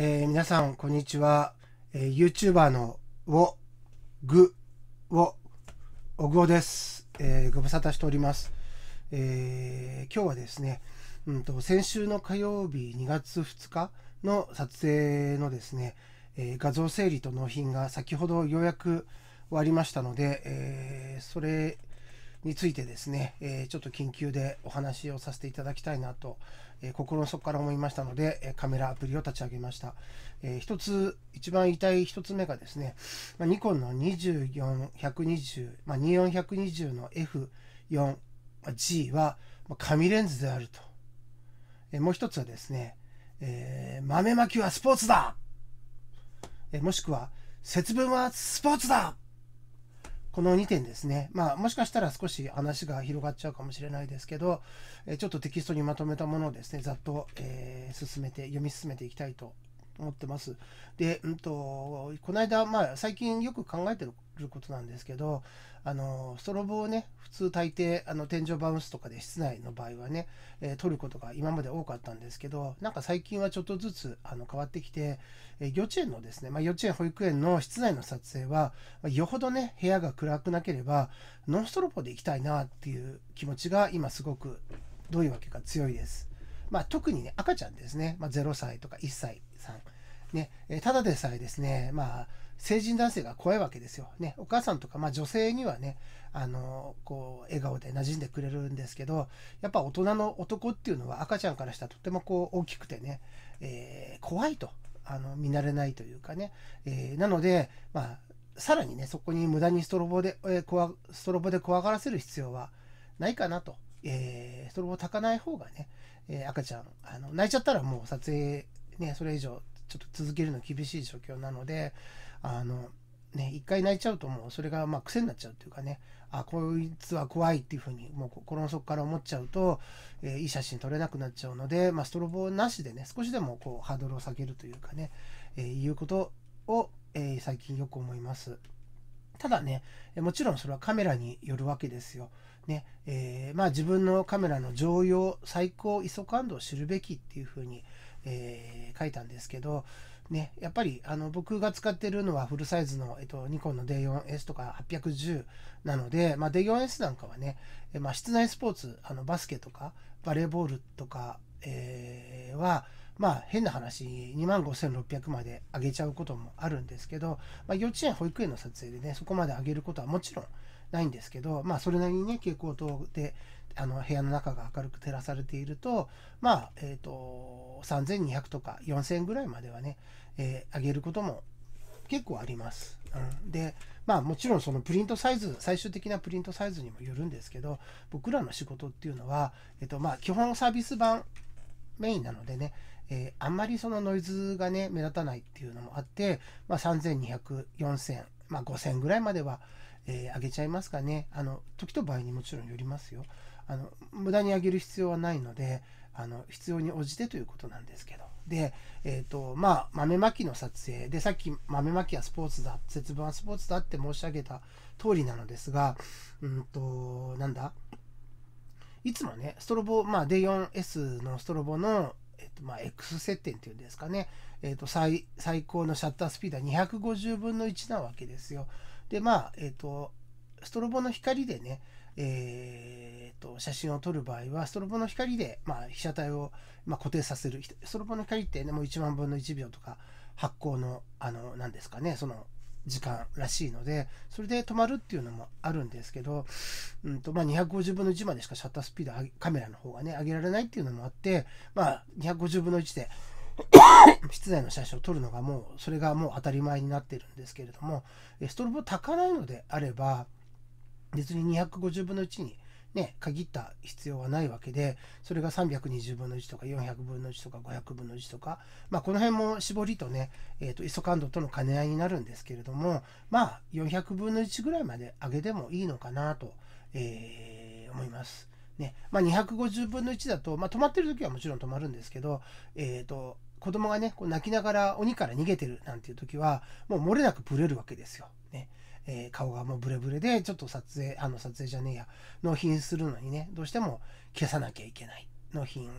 えー、皆さん、こんにちは。えー、YouTuber のを、ぐ、を、おぐおです。えー、ご無沙汰しております。えー、今日はですね、うんと、先週の火曜日2月2日の撮影のですね、えー、画像整理と納品が先ほどようやく終わりましたので、えー、それについてですね、えー、ちょっと緊急でお話をさせていただきたいなと、えー、心の底から思いましたので、えカメラアプリを立ち上げました。えー、一つ、一番言いたい一つ目がですね、まあ、ニコンの24120、まあ、24120の F4、ま G は、ま紙レンズであると。えもう一つはですね、え豆まきはスポーツだえもしくは、節分はスポーツだこの2点ですね。まあ、もしかしたら少し話が広がっちゃうかもしれないですけど、えちょっとテキストにまとめたものをですね、ざっと、えー、進めて、読み進めていきたいと思ってます。で、うんと、この間、まあ、最近よく考えてるることなんですけどあのストロボをね普通大抵あの天井バウンスとかで室内の場合はね、えー、取ることが今まで多かったんですけどなんか最近はちょっとずつあの変わってきて、えー、幼稚園のですね、まあ、幼稚園保育園の室内の撮影は、まあ、よほどね部屋が暗くなければノンストロボで行きたいなっていう気持ちが今すごくどういうわけか強いです。まあ、特にね赤ちゃんですね、まあ、0歳とか1歳さんね、えー、ただでさえですね、まあ成人男性が怖いわけですよ。ね、お母さんとか、まあ、女性にはね、あのこう笑顔で馴染んでくれるんですけどやっぱ大人の男っていうのは赤ちゃんからしたらとてもこう大きくてね、えー、怖いとあの見慣れないというかね、えー、なので、まあ、さらにねそこに無駄にストロボで、えー、ストロボで怖がらせる必要はないかなと、えー、ストロボをたかない方がね、え赤ちゃんあの泣いちゃったらもう撮影ねそれ以上ちょっと続けるの厳しい状況なので。あのね一回泣いちゃうともうそれがまあ癖になっちゃうというかねあこいつは怖いっていうふうにもう心の底から思っちゃうと、えー、いい写真撮れなくなっちゃうので、まあ、ストロボなしでね少しでもこうハードルを下げるというかね、えー、いうことを、えー、最近よく思います。ただね、もちろんそれはカメラによるわけですよ。ねえー、まあ、自分のカメラの常用最高 ISO 感度を知るべきっていうふうに、えー、書いたんですけど、ね、やっぱりあの僕が使ってるのはフルサイズの、えっと、ニコンの D4S とか810なので、まあ、D4S なんかはね、まあ、室内スポーツあのバスケとかバレーボールとか、えー、は、まあ、変な話2万5600まで上げちゃうこともあるんですけど、まあ、幼稚園保育園の撮影でねそこまで上げることはもちろんないんですけど、まあ、それなりにね蛍光灯であの部屋の中が明るく照らされていると、まあ、えっ、ー、と、3200とか4000ぐらいまではね、えー、上げることも結構あります。うん、で、まあもちろんそのプリントサイズ、最終的なプリントサイズにもよるんですけど、僕らの仕事っていうのは、えっ、ー、と、まあ基本サービス版メインなのでね、えー、あんまりそのノイズがね、目立たないっていうのもあって、まあ、3200、4000、まあ、5000ぐらいまでは、えー、上げちゃいますかね。あの、時と場合にもちろんよりますよ。あの無駄にあげる必要はないのであの必要に応じてということなんですけどで、えーとまあ、豆まきの撮影でさっき豆まきはスポーツだ節分はスポーツだって申し上げた通りなのですがうんとなんだいつもねストロボ、まあ、D4S のストロボの、えーとまあ、X 接点っていうんですかね、えーと、最最高のシャッタースピードは250分の1なわけですよでまあえっ、ー、とストロボの光でねえーと、写真を撮る場合はストロボの光で、まあ、被写体を、まあ、固定させるストロボの光って、ね、もう1万分の1秒とか発光のあの何ですかねその時間らしいのでそれで止まるっていうのもあるんですけど、うんとまあ、250分の1までしかシャッタースピードカメラの方がね上げられないっていうのもあって、まあ、250分の1で 室内の写真を撮るのがもうそれがもう当たり前になってるんですけれどもストロボ高ないのであれば別に250分の1にね、限った必要はないわけで、それが320分の1とか400分の1とか500分の1とか、まあ、この辺も絞りとね、えー、とイソ感度との兼ね合いになるんですけれども、まあ、400分の1ぐらいまで上げてもいいのかなと、えー、思います。ねまあ、250分の1だと、まあ、止まってる時はもちろん止まるんですけど、えーと、子供がねこう泣きながら鬼から逃げてるなんていう時はもう漏れなくブレるわけですよ。えー、顔がもうブレブレで、ちょっと撮影、あの、撮影じゃねえや、納品するのにね、どうしても消さなきゃいけない。納品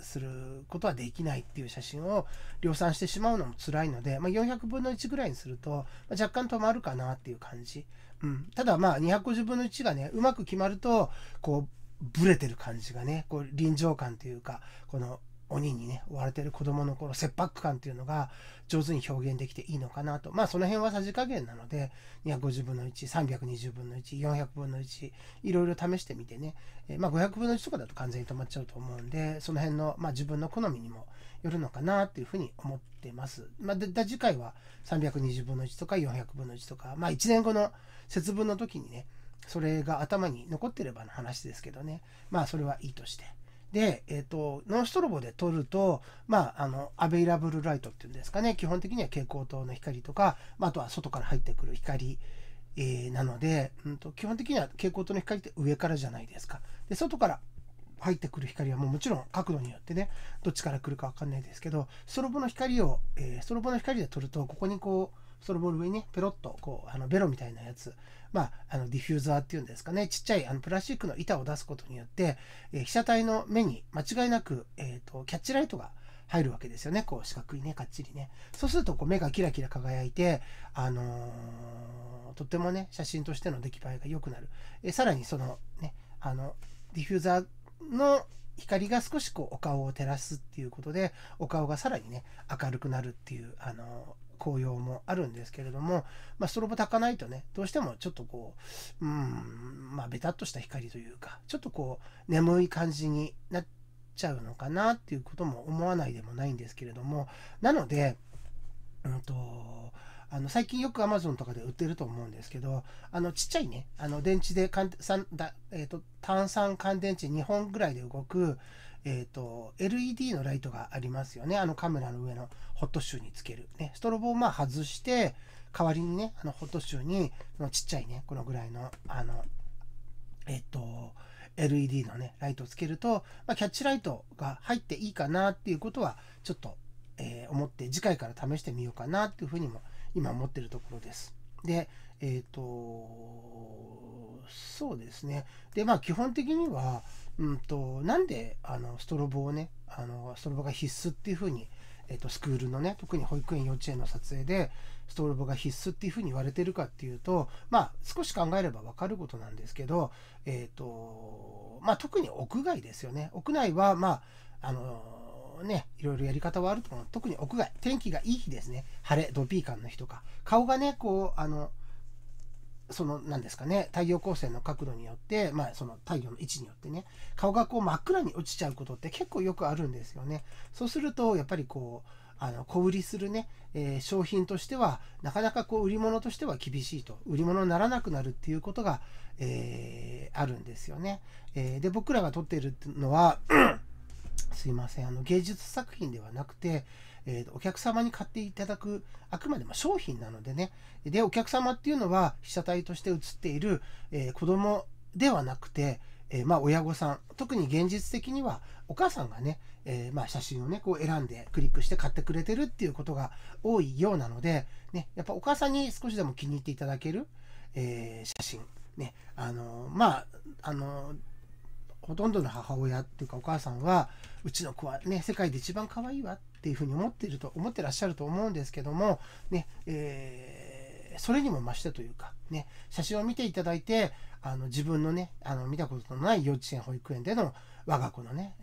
することはできないっていう写真を量産してしまうのも辛いので、まあ、400分の1ぐらいにすると、若干止まるかなっていう感じ。うん、ただまあ250分の1がね、うまく決まると、こう、ブレてる感じがね、こう臨場感というか、この鬼にね追われてる子供の頃切迫感っていうのが上手に表現できていいのかなとまあその辺はさじ加減なので250分の1320分の1400分の1いろいろ試してみてね、えー、まあ、500分の1とかだと完全に止まっちゃうと思うんでその辺の、まあ、自分の好みにもよるのかなっていうふうに思ってます、まあ、で次回は320分の1とか400分の1とかまあ1年後の節分の時にねそれが頭に残ってればの話ですけどねまあそれはいいとして。で、えっ、ー、と、ノンストロボで撮ると、まあ、あの、アベイラブルライトっていうんですかね、基本的には蛍光灯の光とか、まあ、あとは外から入ってくる光、えー、なので、うんと、基本的には蛍光灯の光って上からじゃないですか。で、外から入ってくる光はもうもちろん角度によってね、どっちから来るかわかんないですけど、ストロボの光を、えー、ストロボの光で撮ると、ここにこう、そのボール上にね、ペロッと、こう、あの、ベロみたいなやつ、まあ、あの、ディフューザーっていうんですかね、ちっちゃい、あの、プラスチックの板を出すことによって、えー、被写体の目に間違いなく、えっ、ー、と、キャッチライトが入るわけですよね。こう、四角いね、かっちりね。そうすると、こう、目がキラキラ輝いて、あのー、とってもね、写真としての出来栄えが良くなる。えさらに、その、ね、あの、ディフューザーの光が少しこうお顔を照らすっていうことでお顔がさらにね明るくなるっていうあの紅葉もあるんですけれども、まあ、ストロボ焚かないとねどうしてもちょっとこううんまあべたっとした光というかちょっとこう眠い感じになっちゃうのかなっていうことも思わないでもないんですけれどもなのでうんとあの最近よく Amazon とかで売ってると思うんですけどあのちっちゃいねあの電池でえーと炭酸乾電池2本ぐらいで動く、えー、と、LED のライトがありますよね。あのカメラの上のホットシューにつける。ね、ストロボをまあ外して、代わりにね、あのホットシューに、のちっちゃいね、このぐらいの、あの、えっ、ー、と、LED のね、ライトをつけると、まあ、キャッチライトが入っていいかなっていうことは、ちょっと、えー、思って、次回から試してみようかなっていうふうにも、今思ってるところです。で、えっ、ー、と、そうですね。で、まあ基本的には、うんと、なんであのストロボをね、あのストロボが必須っていうふうに、えっ、ー、と、スクールのね、特に保育園、幼稚園の撮影で、ストロボが必須っていうふうに言われてるかっていうと、まあ少し考えればわかることなんですけど、えっ、ー、と、まあ特に屋外ですよね。屋内は、まあ、あのね、いろいろやり方はあると思う。特に屋外、天気がいい日ですね。晴れ、ドピーカンの日とか。顔がね、こう、あの、その、なんですかね、太陽光線の角度によって、まあ、その太陽の位置によってね、顔がこう真っ暗に落ちちゃうことって結構よくあるんですよね。そうすると、やっぱりこう、あの小売りするね、えー、商品としてはなかなかこう売り物としては厳しいと売り物にならなくなるっていうことが、えー、あるんですよね、えー、で僕らが撮っているのはすいませんあの芸術作品ではなくて、えー、お客様に買っていただくあくまでも商品なのでねでお客様っていうのは被写体として写っている、えー、子供ではなくて、えー、まあ、親御さん特に現実的にはお母さんがね、えー、まあ、写真をねこう選んでクリックして買ってくれてるっていうことが多いようなので、ね、やっぱお母さんに少しでも気に入っていただける、え写真ねあのまああのほとんどの母親っていうかお母さんはうちの子はね世界で一番可愛いわっていうふうに思っていると思ってらっしゃると思うんですけどもね、えー、それにも増してというかね写真を見ていただいてあの自分のねあの見たことのない幼稚園保育園での我が子のね、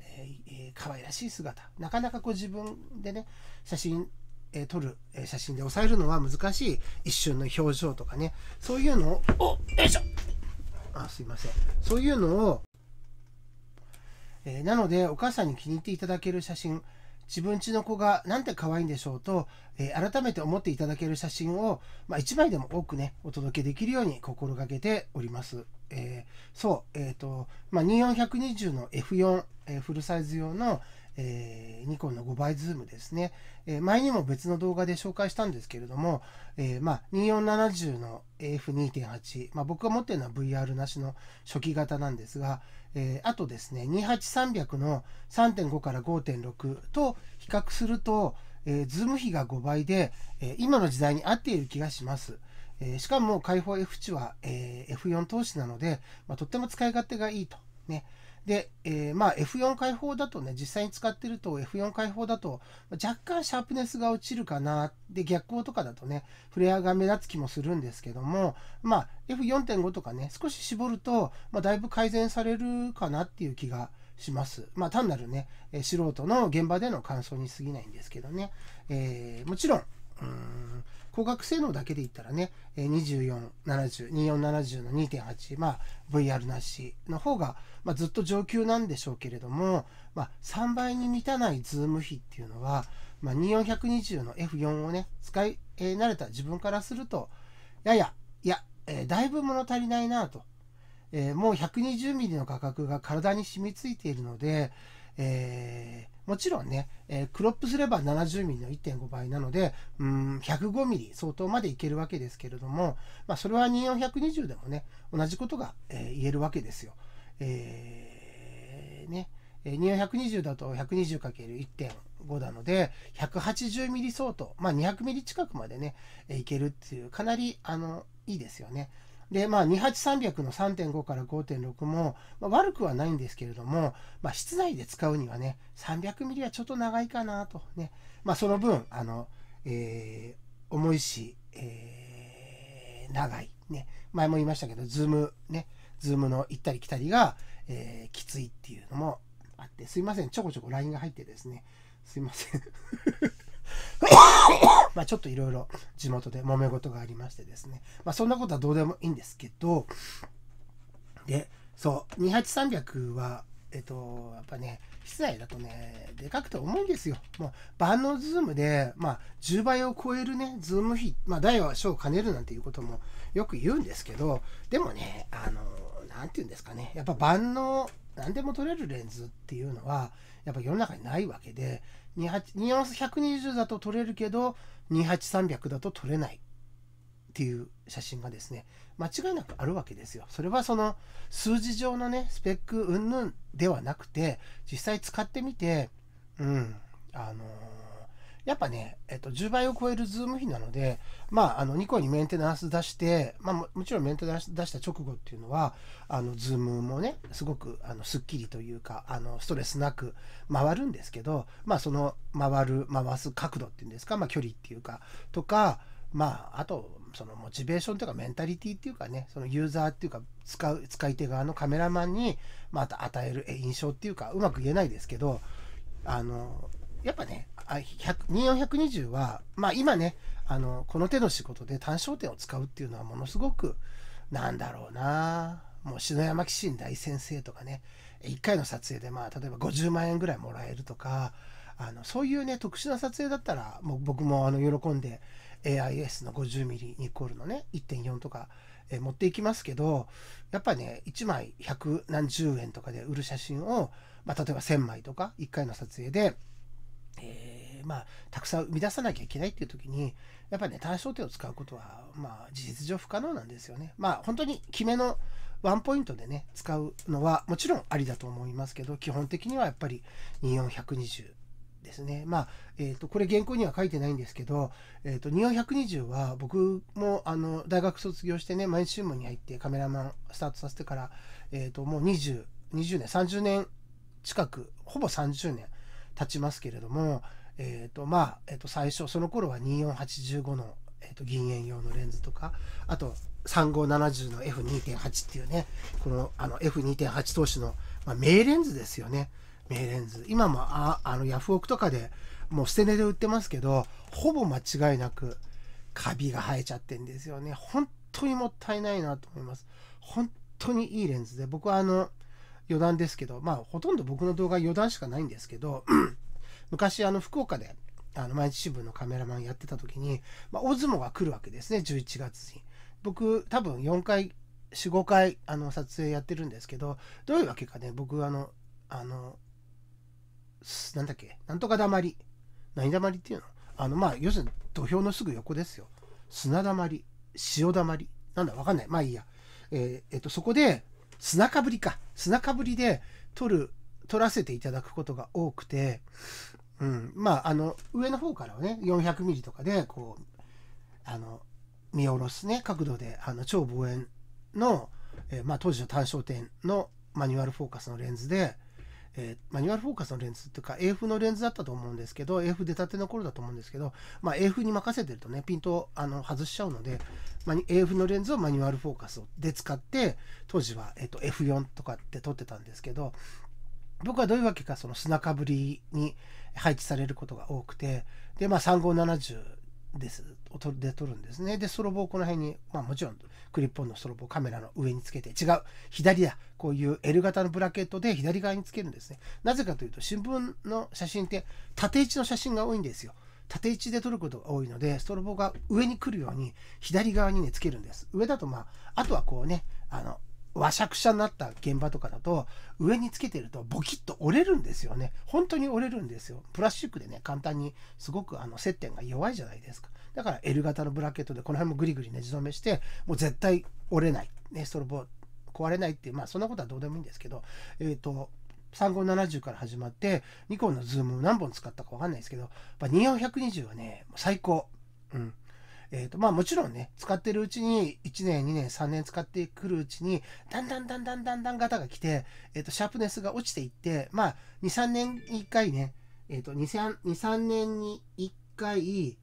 えー、可愛らしい姿なかなかこう自分でね写真え撮る、え写真で抑えるのは難しい一瞬の表情とかねそういうのをおよいしょあすいませんそういうのをえー、なのでお母さんに気に入っていただける写真自分ちの子がなんて可愛いんでしょうと、えー、改めて思っていただける写真を、まあ、1枚でも多くねお届けできるように心がけております。えー、そう、えーとまあ、2 4 2 0の F4、えー、フルサイズ用の、えー、ニコンの5倍ズームですね、えー、前にも別の動画で紹介したんですけれども、えーまあ、2470の F2.8、まあ、僕が持っているのは VR なしの初期型なんですが、えー、あとですね28300の3.5から5.6と比較すると、えー、ズーム比が5倍で、えー、今の時代に合っている気がします。えー、しかも開放 F 値は、えー、F4 投資なので、まあ、とっても使い勝手がいいと。ねで、えー、まあ F4 開放だとね、実際に使ってると F4 開放だと若干シャープネスが落ちるかな。で、逆光とかだとね、フレアが目立つ気もするんですけども、まあ F4.5 とかね、少し絞ると、まあ、だいぶ改善されるかなっていう気がします。まあ単なるね、え素人の現場での感想に過ぎないんですけどね。えー、もちろん、うん光学性能だけで言ったらね、2470、2470の2.8、まあ、VR なしの方が、まあ、ずっと上級なんでしょうけれども、まあ、3倍に満たないズーム比っていうのは、まあ、2420の F4 をね、使い、慣れた自分からすると、やや、いや、えー、だいぶ物足りないなと。えー、もう120ミリの価格が体に染みついているので、えもちろんね、えー、クロップすれば70ミリの1.5倍なので、うん、105ミリ相当までいけるわけですけれども、まあ、それは2420でもね、同じことが、えー、言えるわけですよ。えー、ね、2420だと 120×1.5 なので、180ミリ相当、まあ、200ミリ近くまでね、いけるっていう、かなり、あの、いいですよね。で、まあ、28300の3.5から5.6も、まあ、悪くはないんですけれども、まあ、室内で使うにはね、300ミリはちょっと長いかなとね。まあ、その分、あの、えー、重いし、えー、長い。ね。前も言いましたけど、ズーム、ね。ズームの行ったり来たりが、えー、きついっていうのもあって、すいません。ちょこちょこ LINE が入ってですね。すいませんまあちょっといろいろ地元で揉め事がありましてですね、まあ、そんなことはどうでもいいんですけど、で、そう、28300は、えっと、やっぱね、室内だとね、でかくて重いんですよ。もう万能ズームで、まあ、10倍を超えるね、ズーム比、まあ、大は小を兼ねるなんていうこともよく言うんですけど、でもね、あの、なんていうんですかね、やっぱ万能、何でも撮れるレンズっていうのは、やっぱ世の中にないわけで、ニュアンス120だと撮れるけど28300だと撮れないっていう写真がですね間違いなくあるわけですよ。それはその数字上のねスペック云々ではなくて実際使ってみてうんあのーやっぱね、えっと、10倍を超えるズーム比なので、まあ、あの、ニコにメンテナンス出して、まあ、もちろんメンテナンス出した直後っていうのは、あの、ズームもね、すごく、あの、スッキリというか、あの、ストレスなく回るんですけど、まあ、その、回る、回す角度っていうんですか、まあ、距離っていうか、とか、まあ、あと、そのモチベーションというかメンタリティっていうかね、そのユーザーっていうか、使う、使い手側のカメラマンに、また与える印象っていうか、うまく言えないですけど、あの、やっぱね、2420は、まあ今ね、あの、この手の仕事で単焦点を使うっていうのはものすごく、なんだろうなもう篠山紀信大先生とかね、1回の撮影でまあ例えば50万円ぐらいもらえるとか、あのそういうね特殊な撮影だったらもう僕もあの喜んで AIS の 50mm ニコールのね1.4とか、えー、持っていきますけどやっぱね1枚100何十円とかで売る写真を、まあ、例えば1000枚とか1回の撮影でえー、まあ、たくさん生み出さなきゃいけないっていう時に、やっぱりね、単焦点を使うことは、まあ、事実上不可能なんですよね。まあ、本当に決めのワンポイントでね、使うのはもちろんありだと思いますけど、基本的にはやっぱり24120ですね。まあ、えっ、ー、と、これ原稿には書いてないんですけど、えっ、ー、と、24120は僕も、あの、大学卒業してね、毎日新聞に入ってカメラマンスタートさせてから、えっ、ー、と、もう20、20年、30年近く、ほぼ30年経ちますけれども、えーとまあえー、と最初その頃は2485の、えー、と銀塩用のレンズとかあと3570の F2.8 っていうねこのあの F2.8 投資の、まあ、名レンズですよね名レンズ今もああのヤフオクとかでもう捨て値で売ってますけどほぼ間違いなくカビが生えちゃってんですよね本当にもったいないなと思います本当にいいレンズで僕はあの余談ですけど、まあ、ほとんど僕の動画余談しかないんですけど、昔、あの、福岡で、あの、毎日新聞のカメラマンやってた時に、まあ、大相撲が来るわけですね、11月に。僕、多分4回、4、5回、あの、撮影やってるんですけど、どういうわけかね、僕、あの、あの、なんだっけ、なんとかだまり。何だまりっていうのあの、まあ、要するに土俵のすぐ横ですよ。砂だまり、塩だまり。なんだ、わかんない。まあいいや。えー、えっと、そこで、砂かぶりか砂かぶりで取る取らせていただくことが多くて、うん、まああの上の方からはね4 0 0ミリとかでこうあの見下ろすね角度であの超望遠の、えー、まあ、当時の単焦点のマニュアルフォーカスのレンズでえー、マニュアルフォーカスのレンズとか AF のレンズだったと思うんですけど AF 出たての頃だと思うんですけど、まあ、AF に任せてるとねピントをあの外しちゃうので、まあ、AF のレンズをマニュアルフォーカスで使って当時は、えー、と F4 とかって撮ってたんですけど僕はどういうわけかその砂かぶりに配置されることが多くてで、まあ、3570ですを撮で撮るんですね。で、ストロボをこの辺に、まあもちろんクリップオンのストロボをカメラの上につけて、違う、左だ、こういう L 型のブラケットで左側につけるんですね。なぜかというと、新聞の写真って縦位置の写真が多いんですよ。縦位置で撮ることが多いので、ストロボが上に来るように左側にね、つけるんです。上だとまあ、あとはこうね、あの、わしゃくしゃになった現場とかだと上につけてるとボキッと折れるんですよね本当に折れるんですよプラスチックでね簡単にすごくあの接点が弱いじゃないですかだから L 型のブラケットでこの辺もグリグリねじ止めしてもう絶対折れないねストロボ壊れないっていうまあそんなことはどうでもいいんですけどえっ、ー、と3570から始まってニコンのズーム何本使ったか分かんないですけどやっぱ2420はね最高うんえっ、ー、と、まあもちろんね、使ってるうちに、1年、2年、3年使ってくるうちに、だんだんだんだんだんだん型が来て、えっ、ー、と、シャープネスが落ちていって、まあ、2、3年に1回ね、えっ、ー、と、2、3、2、3年に1回、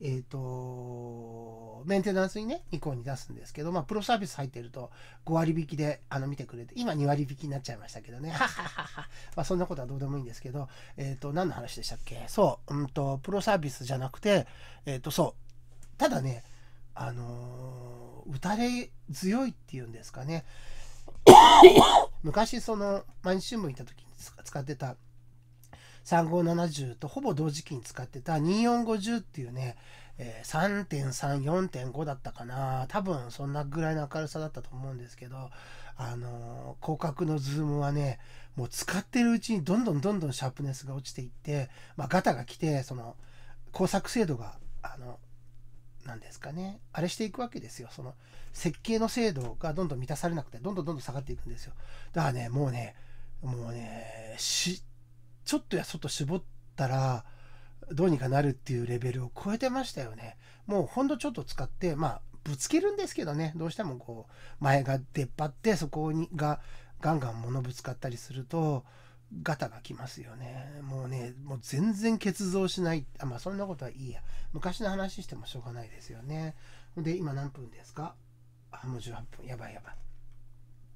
えっ、と、メンテナンスにね、以降に出すんですけど、まあ、プロサービス入ってると5割引きで、あの、見てくれて、今2割引きになっちゃいましたけどね。はははは。まあ、そんなことはどうでもいいんですけど、えっ、ー、と、何の話でしたっけそう、うんと、プロサービスじゃなくて、えっ、ー、と、そう、ただね、あのー、打たれ強いっていうんですかね。昔、その、毎日新聞行った時に使ってた3570とほぼ同時期に使ってた2450っていうね、え3.3、4.5だったかな。多分そんなぐらいの明るさだったと思うんですけど、あの広角のズームはね、もう使ってるうちにどんどんどんどんシャープネスが落ちていって、まあ、ガタが来て、その、工作精度が、あの、なんですかね、あれしていくわけですよ。その設計の精度がどんどん満たされなくて、どんどんどんどん下がっていくんですよ。だからね、もうね、もうね、しちょっとやそっと絞ったら、どうにかなるっていうレベルを超えてましたよね。もうほんとちょっと使って、まあ、ぶつけるんですけどね、どうしてもこう、前が出っ張って、そこにがガンガン物ぶつかったりすると、ガタがきますよね。もうね、もう全然欠造しない。あ、まあそんなことはいいや。昔の話してもしょうがないですよね。で、今何分ですかあ、もう18分。やばいやばい。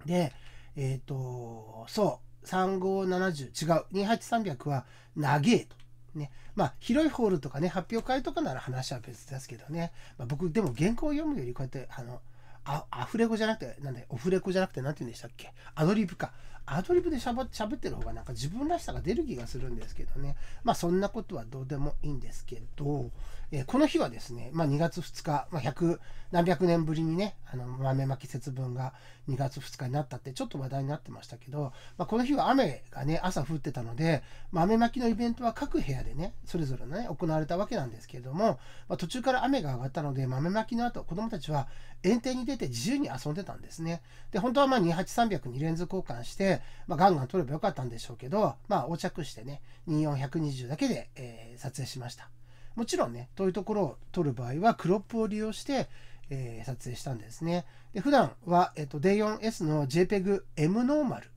で、えっ、ー、と、そう、3570、違う。28300は長えと。ね。まあ、広いホールとかね、発表会とかなら話は別ですけどね。まあ、僕、でも原稿を読むより、こうやって、あの、アフレコじゃなくて、なんだよ、オフレコじゃなくて、なんて言うんでしたっけアドリブか。アドリブでしゃべってる方がなんか自分らしさが出る気がするんですけどねまあそんなことはどうでもいいんですけどえこの日はですね、まあ、2月2日、まあ、100何百年ぶりにねあの豆まき節分が2月2日になったってちょっと話題になってましたけど、まあ、この日は雨がね朝降ってたので、ま豆まきのイベントは各部屋でねそれぞれね行われたわけなんですけれども、まあ、途中から雨が上がったので豆まきの後子どもたちは園庭に出て自由に遊んでたんですねで本当はま28302連続交換して、まあ、ガンガン取ればよかったんでしょうけど、まあ、横着してね24120だけで、えー、撮影しました。もちろんね、遠いところを撮る場合は、クロップを利用して、えー、撮影したんですね。で普段は、えっと、D4S の JPEG M ノーマル、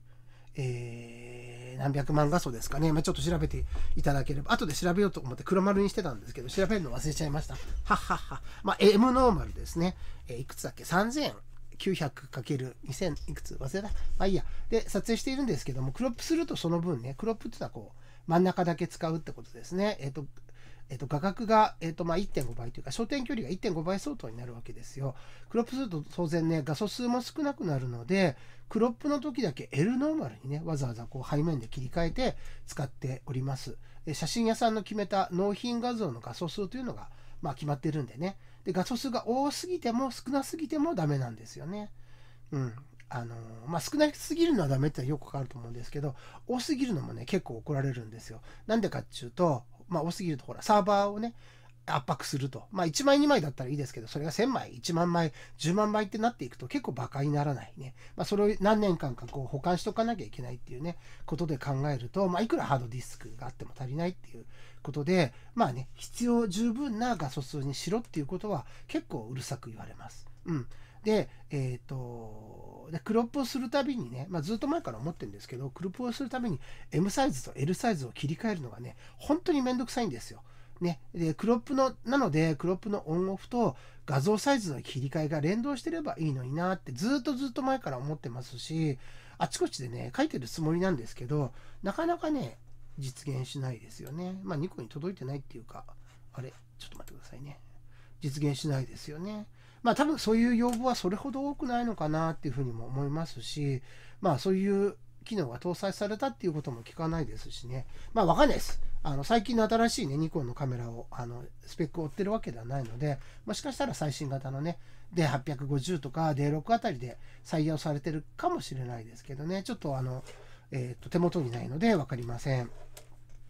えー、何百万画素ですかね。まあ、ちょっと調べていただければ、後で調べようと思って黒丸にしてたんですけど、調べるの忘れちゃいました。ははは。まあ、M ノーマルですね。えー、いくつだっけ ?3000 円。900×2000 いくつ忘れた。まあいいや。で、撮影しているんですけども、クロップするとその分ね、クロップっていうのはこう、真ん中だけ使うってことですね。えっ、ー、と、えっと、画角が、えっと、ま1.5倍というか、焦点距離が1.5倍相当になるわけですよ。クロップすると当然ね、画素数も少なくなるので、クロップの時だけ L ノーマルにね、わざわざこう背面で切り替えて使っております。写真屋さんの決めた納品画像の画素数というのが、ま決まってるんでね。で、画素数が多すぎても少なすぎてもダメなんですよね。うん。あのまあ、少なすぎるのはダメってよくわかると思うんですけど、多すぎるのもね、結構怒られるんですよ。なんでかっていうと、まあ、多すぎるとほら、サーバーをね、圧迫すると。まあ、1枚2枚だったらいいですけど、それが1000枚、1万枚、10万枚ってなっていくと結構馬鹿にならないね。まあ、それを何年間かこう保管しとかなきゃいけないっていうね、ことで考えると、まあ、いくらハードディスクがあっても足りないっていうことで、まあね、必要十分な画素数にしろっていうことは結構うるさく言われます。うん。で、えっ、ー、と、で、クロップをするたびにね、まあ、ずっと前から思ってるんですけど、クロップをするたびに M サイズと L サイズを切り替えるのがね、本当にめんどくさいんですよ。ね、でクロップのなのでクロップのオンオフと画像サイズの切り替えが連動してればいいのになってずっとずっと前から思ってますしあちこちでね書いてるつもりなんですけどなかなかね実現しないですよねまあ2個に届いてないっていうかあれちょっと待ってくださいね実現しないですよねまあ多分そういう要望はそれほど多くないのかなっていうふうにも思いますし、まあそういう機能が搭載されたっていうことも聞かないですしね。まあわかんないです。あの最近の新しいね、ニコンのカメラを、あのスペックを追ってるわけではないので、もしかしたら最新型のね、で850とか D6 あたりで採用されてるかもしれないですけどね、ちょっとあの、えっ、ー、と手元にないので分かりません。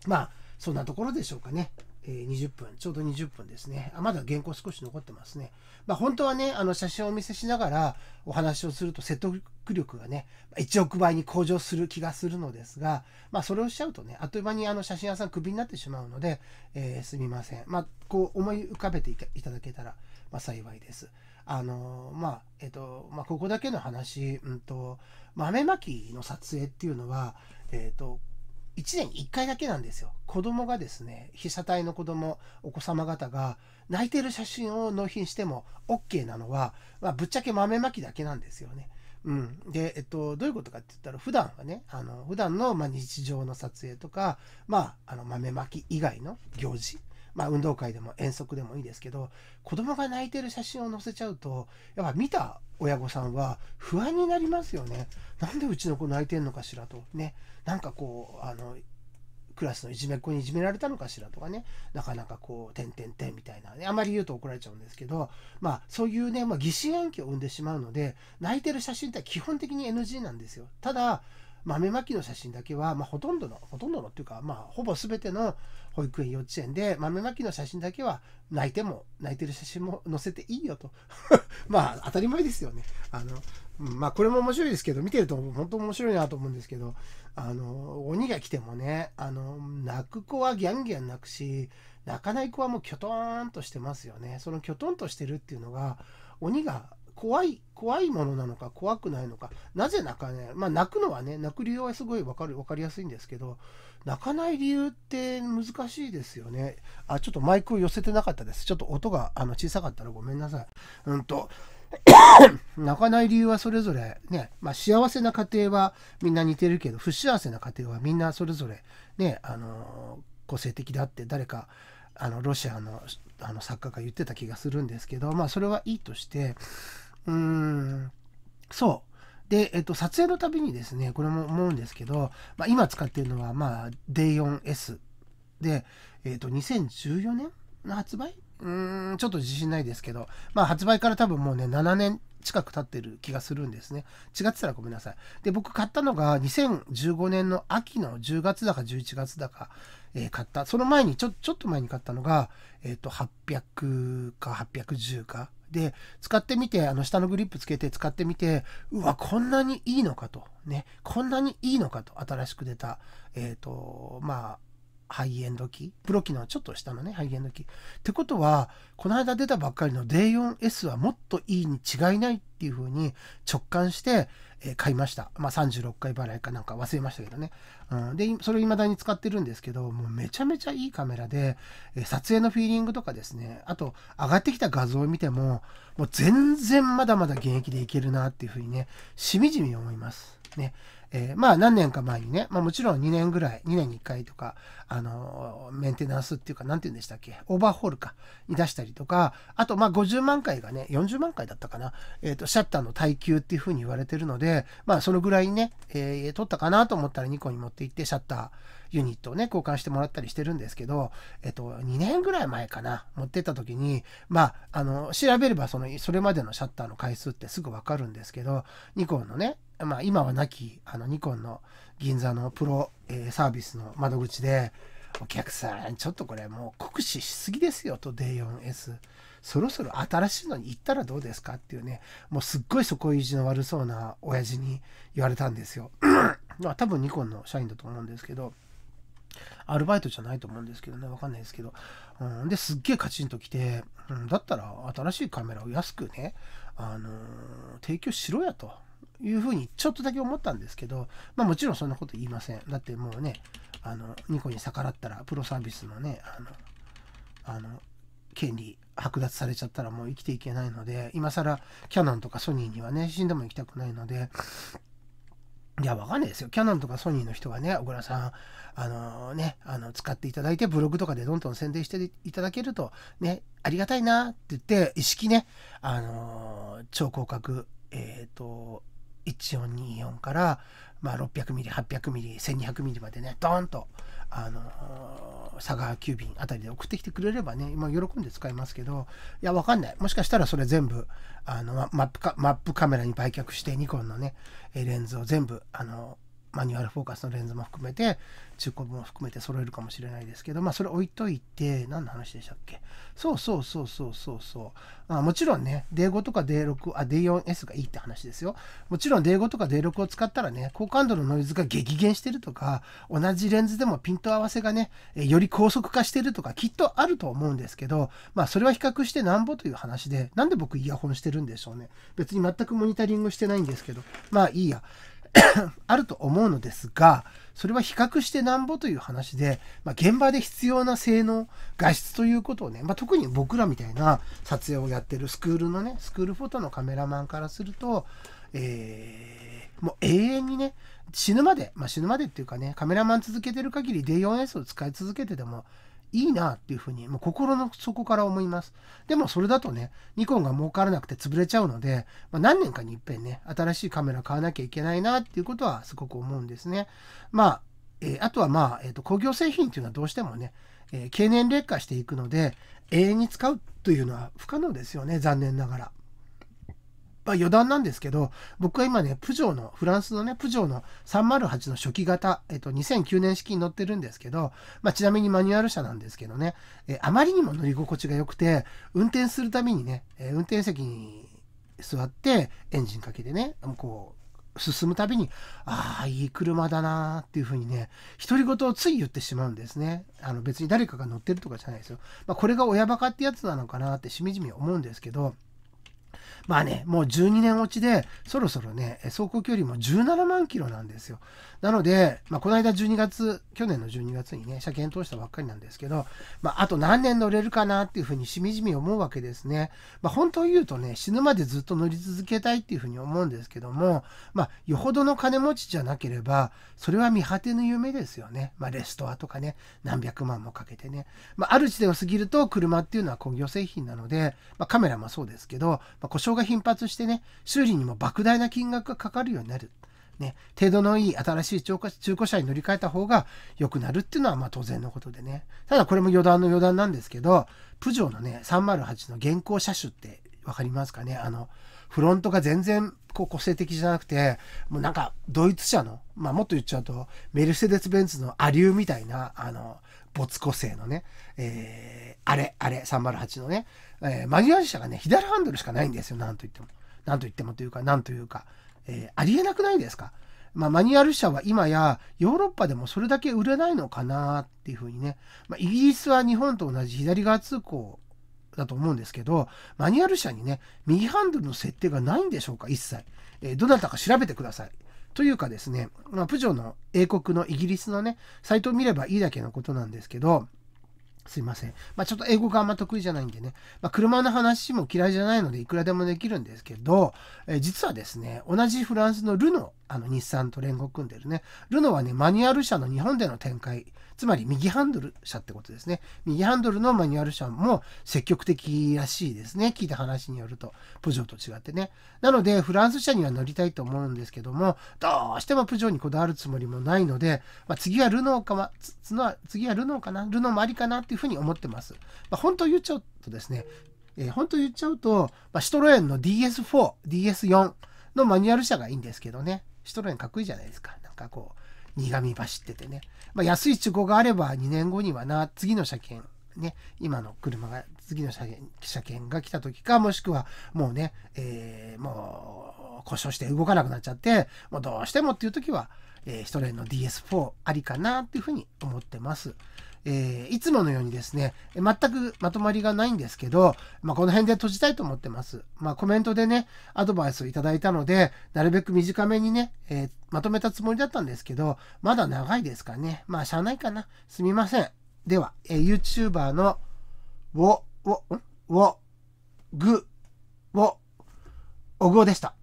まあ、そんなところでしょうかね。20分、ちょうど20分ですね。あまだ原稿少し残ってますね。まあ、本当はね、あの写真をお見せしながらお話をすると説得力がね、1億倍に向上する気がするのですが、まあ、それをしちゃうとね、あっという間にあの写真屋さんクビになってしまうので、えー、すみません。まあ、こう思い浮かべていただけたら、まあ、幸いです。あのまあ、えっと、まあ、ここだけの話、うんと、豆まきの撮影っていうのは、えっと、1年1回だけなんですよ。子供がですね、被写体の子供、お子様方が泣いてる写真を納品しても OK なのは、まあ、ぶっちゃけ豆まきだけなんですよね。うん、で、えっと、どういうことかって言ったら、普段はね、あの普段のま日常の撮影とか、まあ、あの豆まき以外の行事まあ、運動会でも遠足でもいいですけど子供が泣いてる写真を載せちゃうとやっぱ見た親御さんは不安になりますよね。なんでうちの子泣いてんのかしらとねなんかこうあのクラスのいじめっ子にいじめられたのかしらとかねなかなかこうててんんてんみたいな、ね、あまり言うと怒られちゃうんですけどまあそういうね、まあ、疑心暗鬼を生んでしまうので泣いてる写真って基本的に NG なんですよただ豆まきの写真だけは、まあ、ほとんどのほとんどのっていうか、まあ、ほぼすべての保育園幼稚園で豆まきの写真だけは泣いても泣いてる写真も載せていいよと まあ当たり前ですよねあのまあこれも面白いですけど見てると本当面白いなと思うんですけどあの鬼が来てもねあの泣く子はギャンギャン泣くし泣かない子はもうきょとんとしてますよねそのきょとんとしてるっていうのが鬼が怖い、怖いものなのか、怖くないのか、なぜ泣かない、まあ、泣くのはね、泣く理由はすごい分かる分かりやすいんですけど、泣かない理由って難しいですよね。あ、ちょっとマイクを寄せてなかったです。ちょっと音があの小さかったらごめんなさい。うんと 泣かない理由はそれぞれね、まあ、幸せな家庭はみんな似てるけど不幸せな家庭はみんなそれぞれね、あの個性的だって誰かあのロシアのあの作家が言ってた気がするんですけど、まあ、それはいいとしてうん、そう。で、えっと、撮影のたびにですね、これも思うんですけど、まあ、今使っているのは、まあ、D4S で、えっと、2014年の発売うーん、ちょっと自信ないですけど、まあ、発売から多分もうね、7年近く経ってる気がするんですね。違ってたらごめんなさい。で、僕買ったのが2015年の秋の10月だか11月だか、えー、買った。その前にちょ、ちょっと前に買ったのが、えっ、と、800か810か、で使ってみてあの下のグリップつけて使ってみてうわこんなにいいのかとねこんなにいいのかと新しく出たえっ、ー、とまハイエンド機プロ機のちょっと下のねハイエンド機ってことはこの間出たばっかりの D4S はもっといいに違いないっていう風に直感して、え買いましたまあ36回払いかなんか忘れましたけどね、うん、でそれを未だに使ってるんですけどもうめちゃめちゃいいカメラで、え撮影のフィーリングとかですねあと上がってきた画像を見てももう全然まだまだ現役でいけるなっていう風にねしみじみ思いますねえー、まあ何年か前にね、まあもちろん2年ぐらい、2年に1回とか、あのー、メンテナンスっていうか、何て言うんでしたっけ、オーバーホールか、に出したりとか、あとまあ50万回がね、40万回だったかな、えっ、ー、と、シャッターの耐久っていうふうに言われてるので、まあそのぐらいね、えー、取ったかなと思ったら2個に持って行って、シャッター、ユニットをね、交換してもらったりしてるんですけど、えっと、2年ぐらい前かな、持ってった時に、まあ、あの、調べれば、その、それまでのシャッターの回数ってすぐわかるんですけど、ニコンのね、まあ、今は亡きあのニコンの銀座のプロ、えー、サービスの窓口でお客さんちょっとこれもう酷使しすぎですよと D4S そろそろ新しいのに行ったらどうですかっていうねもうすっごい底意地の悪そうな親父に言われたんですよ まあ多分ニコンの社員だと思うんですけどアルバイトじゃないと思うんですけどね分かんないですけど、うん、ですっげえカチンときて、うん、だったら新しいカメラを安くね、あのー、提供しろやというふうにちょっとだけ思ったんですけど、まあもちろんそんなこと言いません。だってもうね、あの、ニコに逆らったらプロサービスのね、あの、あの、権利剥奪されちゃったらもう生きていけないので、今更キャノンとかソニーにはね、死んでも行きたくないので、いや、わかんないですよ。キャノンとかソニーの人がね、小倉さん、あのー、ね、あの、使っていただいて、ブログとかでどんどん宣伝していただけると、ね、ありがたいなって言って、意識ね、あのー、超広角、えっ、ー、と、1424から、まあ、600ミリ800ミリ1200ミリまでねドーンと、あのー、佐川急便あたりで送ってきてくれればね今喜んで使いますけどいやわかんないもしかしたらそれ全部あのマップカマップカメラに売却してニコンのねレンズを全部あのーマニュアルフォーカスのレンズも含めて、中古分も含めて揃えるかもしれないですけど、まあそれ置いといて、何の話でしたっけそうそうそうそうそうそう。あもちろんね、D5 とか D6、あ、D4S がいいって話ですよ。もちろん D5 とか D6 を使ったらね、好感度のノイズが激減してるとか、同じレンズでもピント合わせがね、より高速化してるとか、きっとあると思うんですけど、まあそれは比較してなんぼという話で、なんで僕イヤホンしてるんでしょうね。別に全くモニタリングしてないんですけど、まあいいや。あると思うのですが、それは比較してなんぼという話で、まあ、現場で必要な性能、画質ということをね、まあ、特に僕らみたいな撮影をやってるスクールのね、スクールフォトのカメラマンからすると、えー、もう永遠にね、死ぬまで、まあ、死ぬまでっていうかね、カメラマン続けてる限り D4S を使い続けてでも、いいなっていうふうに、もう心の底から思います。でもそれだとね、ニコンが儲からなくて潰れちゃうので、まあ、何年かにいっぺんね、新しいカメラ買わなきゃいけないなっていうことはすごく思うんですね。まあ、えー、あとはまあ、えー、と、工業製品っていうのはどうしてもね、えー、経年劣化していくので、永遠に使うというのは不可能ですよね、残念ながら。まあ、余談なんですけど、僕は今ね、プジョーの、フランスのね、プジョーの308の初期型、えっと、2009年式に乗ってるんですけど、まあ、ちなみにマニュアル車なんですけどね、えあまりにも乗り心地が良くて、運転するたびにね、え運転席に座って、エンジンかけてね、こう、進むたびに、ああ、いい車だなーっていうふうにね、独り言をつい言ってしまうんですね。あの別に誰かが乗ってるとかじゃないですよ。まあ、これが親バカってやつなのかなってしみじみ思うんですけど、まあね、もう12年落ちで、そろそろね、走行距離も17万キロなんですよ。なので、まあ、この間12月、去年の12月にね、車検通したばっかりなんですけど、まあ、あと何年乗れるかなっていうふうにしみじみ思うわけですね。まあ、本当を言うとね、死ぬまでずっと乗り続けたいっていうふうに思うんですけども、まあ、よほどの金持ちじゃなければ、それは見果てぬ夢ですよね。まあ、レストアとかね、何百万もかけてね。まあ、ある地でを過ぎると、車っていうのは工業製品なので、まあ、カメラもそうですけど、まあ、故障が頻発してね、修理にも莫大な金額がかかるようになる。ね、程度のいい新しい中古車に乗り換えた方が良くなるっていうのはまあ当然のことでね。ただこれも余談の余談なんですけど、プジョーのね、308の現行車種って分かりますかねあの、フロントが全然こう個性的じゃなくて、もうなんかドイツ車の、まあもっと言っちゃうと、メルセデス・ベンツのアリューみたいな、あの、没個性のね、えー、あれ、あれ、308のね、えー、マュア車がね、左ハンドルしかないんですよ、なんといっても。なんといってもというか、なんというか、えー、ありえなくないですか。まあ、マニュアル車は今やヨーロッパでもそれだけ売れないのかなっていうふうにね、まあ、イギリスは日本と同じ左側通行だと思うんですけど、マニュアル車にね、右ハンドルの設定がないんでしょうか、一切。えー、どなたか調べてください。というかですね、まあ、プジョーの英国のイギリスのね、サイトを見ればいいだけのことなんですけど、すいません。まあ、ちょっと英語があんま得意じゃないんでね、まあ、車の話も嫌いじゃないのでいくらでもできるんですけど、え実はですね、同じフランスのルノあの日産と連合組んでるね。ルノはね、マニュアル車の日本での展開、つまり右ハンドル車ってことですね。右ハンドルのマニュアル車も積極的らしいですね。聞いた話によると、プジョーと違ってね。なので、フランス車には乗りたいと思うんですけども、どうしてもプジョーにこだわるつもりもないので、まあ、次はルノーかは、次はルノーかな、ルノーもありかなっていうふうに思ってます。まあ、本当言っちゃうとですね、えー、本当言っちゃうと、まあ、シトロエンの DS4、DS4、のマニュアル車がいいんですけどね。シトロエンかっこいいじゃないですか。なんかこう、苦味走っててね。まあ、安いイチがあれば2年後にはな、次の車検、ね、今の車が、次の車検車検が来た時か、もしくはもうね、えー、もう故障して動かなくなっちゃって、もうどうしてもっていう時は、えー、シトロエンの DS4 ありかなっていうふうに思ってます。えー、いつものようにですね、全くまとまりがないんですけど、まあ、この辺で閉じたいと思ってます。まあ、コメントでね、アドバイスをいただいたので、なるべく短めにね、えー、まとめたつもりだったんですけど、まだ長いですかね。まあ、しゃあないかな。すみません。では、えー、YouTuber の、ウォ、ウォ、ウォ、グ、ウォ、でした。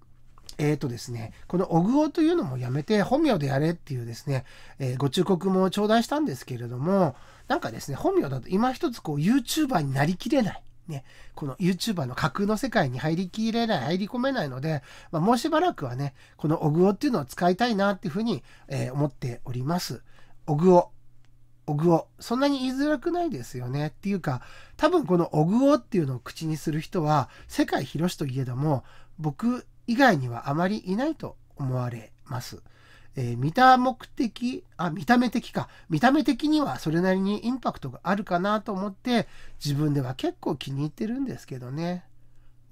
えっ、ー、とですね、このおぐおというのもやめて本名でやれっていうですね、えー、ご忠告も頂戴したんですけれども、なんかですね、本名だと今一つこう YouTuber になりきれない。ね、この YouTuber の架空の世界に入りきれない、入り込めないので、まあ、もうしばらくはね、このオグオっていうのを使いたいなっていうふうに、えー、思っております。オグオ。オグオ。そんなに言いづらくないですよね。っていうか、多分このオグオっていうのを口にする人は、世界広しといえども、僕以外にはあまりいないと思われます。えー、見た目的、あ、見た目的か。見た目的にはそれなりにインパクトがあるかなと思って、自分では結構気に入ってるんですけどね。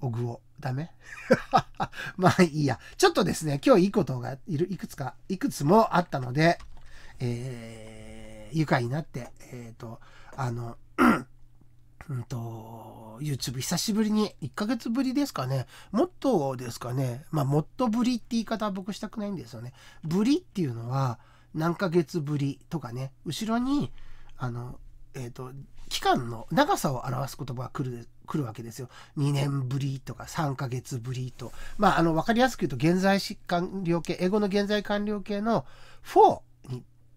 おぐを。ダメ まあいいや。ちょっとですね、今日いいことがいるいくつか、いくつもあったので、えー、愉快になって、えっ、ー、と、あの、うんと、YouTube 久しぶりに、1ヶ月ぶりですかね、もっとですかね、まあ、もっとぶりって言い方は僕したくないんですよね。ぶりっていうのは、何ヶ月ぶりとかね、後ろに、あの、えっ、ー、と、期間の長さを表す言葉が来る、来るわけですよ。2年ぶりとか3ヶ月ぶりと。まあ、あの、わかりやすく言うと、現在完了形、英語の現在完了形の4、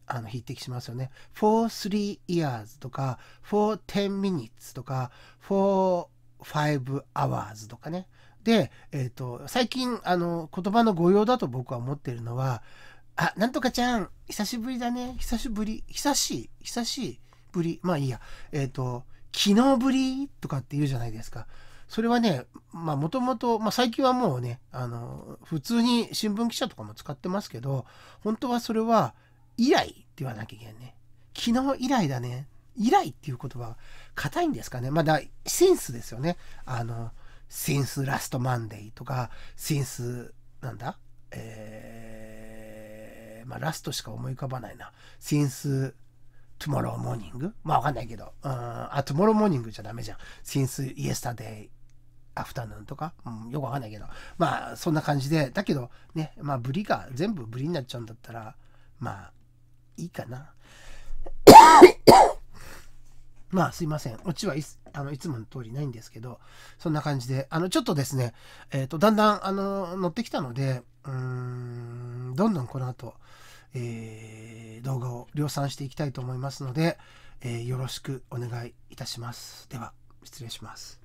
あの匹敵しますよね。for three years とか for ten minutes とか for five hours とかね。で、えーと、と最近あの言葉の語用だと僕は思ってるのは「あなんとかちゃん久しぶりだね久しぶり久しい久しいぶりまあいいやえっ、ー、と昨日ぶり」とかって言うじゃないですか。それはね、まあもともと、まあ最近はもうね、あの、普通に新聞記者とかも使ってますけど、本当はそれは、以来って言わなきゃいけないね。昨日以来だね。以来っていう言葉は硬いんですかね。まだ、センスですよね。あの、シンスラストマンデーとか、シンス、なんだえー、まあ、ラストしか思い浮かばないな。シンス、トゥモローモーニングまあ、わかんないけど。うん、あ、トゥモローモーニングじゃダメじゃん。シンスイエスタデイ。アフタヌーンとか、うん、よくわかんないけど、まあそんな感じで、だけどね、まあブリが全部ブリになっちゃうんだったら、まあいいかな。まあすいません。オチはいあのいつもの通りないんですけど、そんな感じで、あのちょっとですね、えーと、とだんだんあの乗ってきたので、うーん、どんどんこの後、えー、動画を量産していきたいと思いますので、えー、よろしくお願いいたします。では、失礼します。